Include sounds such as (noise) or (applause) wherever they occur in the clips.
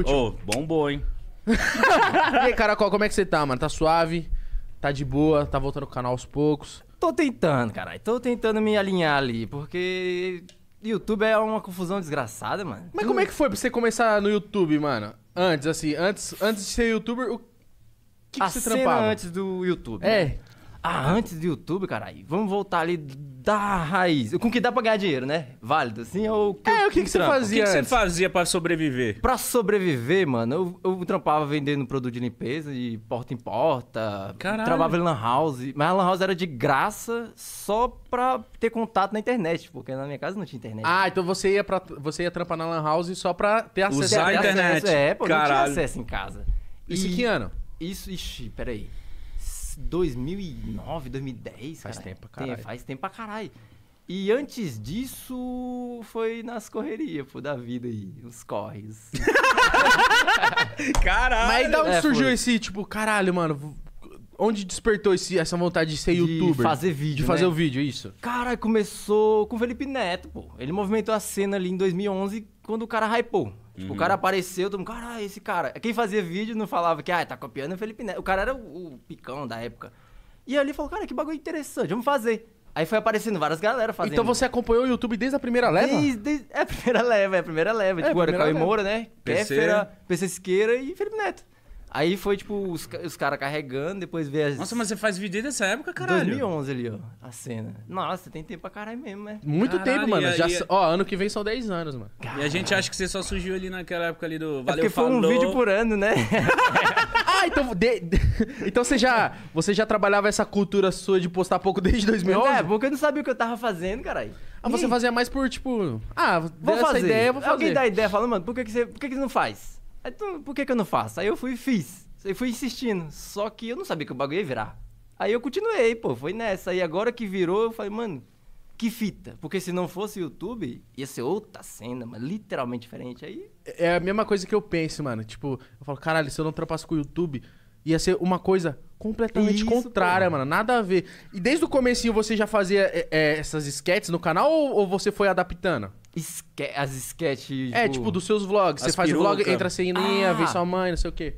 Boa. Ô, oh, bombou, hein? e aí, Caracol, como é que você tá, mano? Tá suave? Tá de boa? Tá voltando o canal aos poucos? Tô tentando, caralho. Tô tentando me alinhar ali, porque YouTube é uma confusão desgraçada, mano. Mas como é que foi pra você começar no YouTube, mano? Antes, assim, antes, antes de ser youtuber, o que, que a você trampava? antes do YouTube. É. Né? Ah, antes do YouTube, caralho. Vamos voltar ali da raiz. Com que dá pra ganhar dinheiro, né? Válido, assim, ou... Que é, o que, que você fazia O que, que, você fazia pra sobreviver? Pra sobreviver, mano, eu, eu trampava vendendo produto de limpeza, de porta em porta. Caralho. Trabalhava em lan house. Mas a lan house era de graça só pra ter contato na internet, porque na minha casa não tinha internet. Ah, então você ia, pra, você ia trampar na lan house só pra ter acesso... à internet. Acesso, é, pô, Caralho. não tinha acesso em casa. Isso e... que ano? Isso, ixi, peraí. 2009, 2010. Faz cara. tempo pra caralho. Tem, faz tempo pra caralho. E antes disso, foi nas correrias, pô, da vida aí, os corres. (laughs) caralho! Mas da onde é, surgiu foi. esse, tipo, caralho, mano, onde despertou esse, essa vontade de ser de youtuber? fazer vídeo, De fazer né? o vídeo, isso. Cara, começou com o Felipe Neto, pô. Ele movimentou a cena ali em 2011, quando o cara hypou. Tipo, uhum. o cara apareceu, todo mundo, caralho, esse cara. Quem fazia vídeo não falava que, ah, tá copiando o Felipe Neto. O cara era o, o picão da época. E ali falou, cara, que bagulho interessante, vamos fazer. Aí foi aparecendo várias galera fazendo. Então você acompanhou o YouTube desde a primeira leva? Desde, desde... É a primeira leva, é a primeira leva. É, tipo, era Caio Moura, né? Péfera, PC Siqueira e Felipe Neto. Aí foi, tipo, os, os caras carregando, depois ver as... Nossa, mas você faz vídeo dessa época, caralho? 2011 ali, ó, a cena. Nossa, tem tempo pra caralho mesmo, né? Muito caralho, tempo, mano. E, Já, e, ó, ano que vem são 10 anos, mano. Caralho. E a gente acha que você só surgiu ali naquela época ali do é Valeu, é porque falou. foi um vídeo por ano, né? (laughs) Ah, então, de, de, então você, já, você já trabalhava essa cultura sua de postar pouco desde 2011? É, porque eu não sabia o que eu tava fazendo, caralho. Ah, você fazia mais por, tipo... Ah, vou fazer. ideia, vou fazer. Alguém dá ideia, fala, mano, por que, que, você, por que, que você não faz? Então, por que, que eu não faço? Aí eu fui e fiz. Eu fui insistindo. Só que eu não sabia que o bagulho ia virar. Aí eu continuei, pô, foi nessa. aí agora que virou, eu falei, mano, que fita. Porque se não fosse YouTube, ia ser outra cena, mas literalmente diferente. Aí. É a mesma coisa que eu penso, mano. Tipo, eu falo, caralho, se eu não trapasso com o YouTube, ia ser uma coisa completamente Isso, contrária, pô. mano. Nada a ver. E desde o comecinho você já fazia é, é, essas sketches no canal ou, ou você foi adaptando? Esque as sketches. Tipo... É, tipo, dos seus vlogs. As você faz o um vlog, entra sem linha ah. vê sua mãe, não sei o quê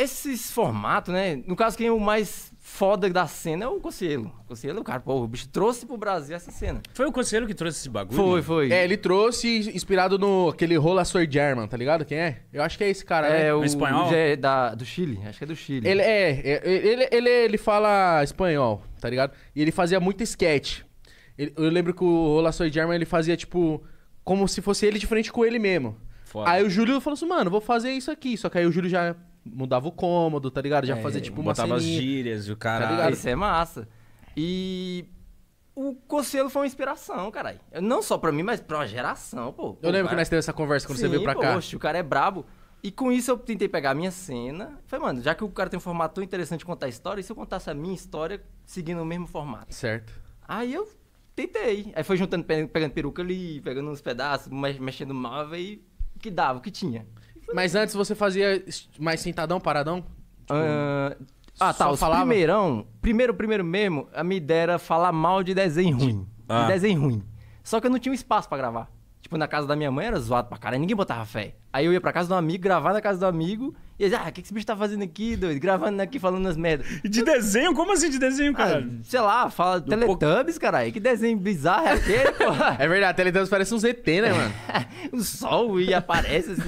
esses formatos, né? No caso, quem é o mais foda da cena é o Conselho. O Conselho, o cara, pô, o bicho trouxe pro Brasil essa cena. Foi o Conselho que trouxe esse bagulho? Foi, foi. É, ele trouxe inspirado no aquele Rola Soy German, tá ligado? Quem é? Eu acho que é esse cara, é, né? O, o é espanhol? É da, do Chile, acho que é do Chile. Ele é, é ele, ele, ele fala espanhol, tá ligado? E ele fazia muito sketch. Ele, eu lembro que o Rola Soy German, ele fazia, tipo, como se fosse ele de frente com ele mesmo. Foda. Aí o Júlio falou assim, mano, vou fazer isso aqui. Só que aí o Júlio já mudava o cômodo, tá ligado? Já é, fazia tipo uma Botava ceninha, as gírias, o cara. Tá Isso é massa. E o Conselho foi uma inspiração, caralho. Não só pra mim, mas pra uma geração, pô. Eu lembro cara... que nós tivemos essa conversa quando Sim, você veio pra cá. Poxa, o cara é brabo. E com isso eu tentei pegar a minha cena. Falei, mano, já que o cara tem um formato tão interessante de contar história, e se eu contasse a minha história seguindo o mesmo formato? Certo. Aí eu tentei. Aí foi juntando, pegando peruca ali, pegando uns pedaços, mexendo móvel e que dava, o que tinha. Mas antes você fazia mais sentadão, paradão? Tipo, uh, ah, tá. Os falava... primeirão, primeiro, primeiro mesmo, a minha ideia era falar mal de desenho ruim. Ah. De desenho ruim. Só que eu não tinha espaço para gravar. Tipo, na casa da minha mãe era zoado pra caralho, ninguém botava fé. Aí eu ia pra casa do amigo, gravar na casa do amigo e eles, ah, o que, que esse bicho tá fazendo aqui, doido? Gravando aqui, falando as merdas. E de desenho? Como assim de desenho, cara? Ah, sei lá, fala Do Teletubbies, po... caralho. Que desenho bizarro é aquele, porra? (laughs) É verdade, Teletubbies parece um ZT, né, mano? o (laughs) sol e aparece assim.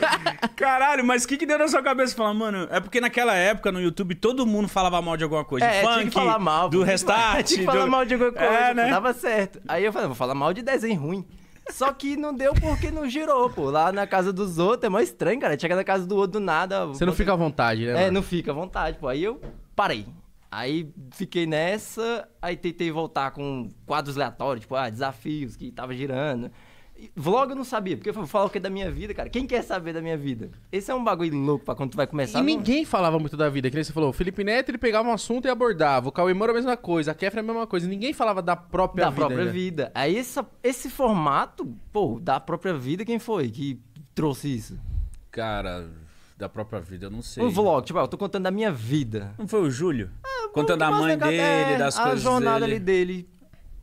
(laughs) caralho, mas o que que deu na sua cabeça? Falar, mano, é porque naquela época no YouTube todo mundo falava mal de alguma coisa. É, Funk, tinha que falar mal. Do Restart. tinha que falar do... mal de alguma é, coisa. É, né? Dava certo. Aí eu falei, vou falar mal de desenho ruim. Só que não deu porque não girou, pô. Lá na casa dos outros é mais estranho, cara. Chega na casa do outro do nada. Você não fica à vontade, né? É, mano? não fica à vontade, pô. Aí eu parei. Aí fiquei nessa, aí tentei voltar com quadros aleatórios, tipo, ah, desafios que tava girando. Vlog eu não sabia, porque eu falo o que é da minha vida, cara. Quem quer saber da minha vida? Esse é um bagulho louco pra quando tu vai começar. E não... ninguém falava muito da vida, que nem você falou. O Felipe Neto, ele pegava um assunto e abordava. O Cauê Moura a mesma coisa, a Kefra a mesma coisa. Ninguém falava da própria da vida. Da própria vida. Aí essa, esse formato, pô, da própria vida, quem foi que trouxe isso? Cara, da própria vida, eu não sei. Um vlog, tipo, ah, eu tô contando da minha vida. Não foi o Júlio? Ah, contando da mãe dele, é, das a coisas A jornada dele, dele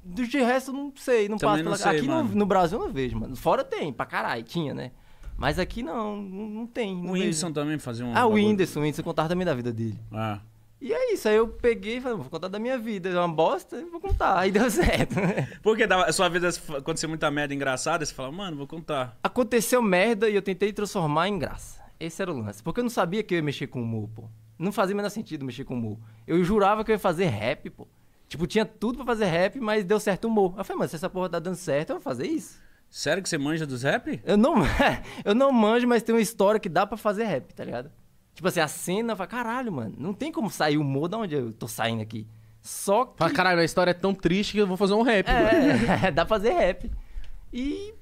de resto, não sei, não passa pela... aqui no, no, Brasil eu não vejo, mano. Fora tem, pra caralho, tinha, né? Mas aqui não, não, tem. Não o Whindersson também fazia um. Ah, o Whindersson, o Whindersson contava também da vida dele. Ah. E é isso, aí eu peguei e falei, vou contar da minha vida, é uma bosta, vou contar. Aí deu (laughs) certo. Né? Porque dava, sua vida aconteceu muita merda engraçada, você fala, mano, vou contar. Aconteceu merda e eu tentei transformar em graça. Esse era o lance. Porque eu não sabia que eu ia mexer com humor, pô. Não fazia menor sentido mexer com humor. Eu jurava que eu ia fazer rap, pô. Tipo, tinha tudo pra fazer rap, mas deu certo o humor. Eu falei, mano, se essa porra tá dando certo, eu vou fazer isso. Sério que você manja dos rap? Eu não, (laughs) eu não manjo, mas tem uma história que dá pra fazer rap, tá ligado? Tipo assim, a cena, fala, caralho, mano, não tem como sair o humor da onde eu tô saindo aqui. Só que. Ah, caralho, a história é tão triste que eu vou fazer um rap. É, (laughs) (laughs) dá pra fazer rap. E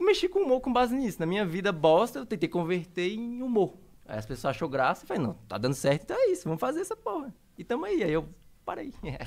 mexi com humor com base nisso. Na minha vida bosta, eu tentei converter em humor. Aí as pessoas achou graça e falei, não, tá dando certo, então é isso, vamos fazer essa porra. E tamo aí. Aí eu buddy. (laughs) Yeah.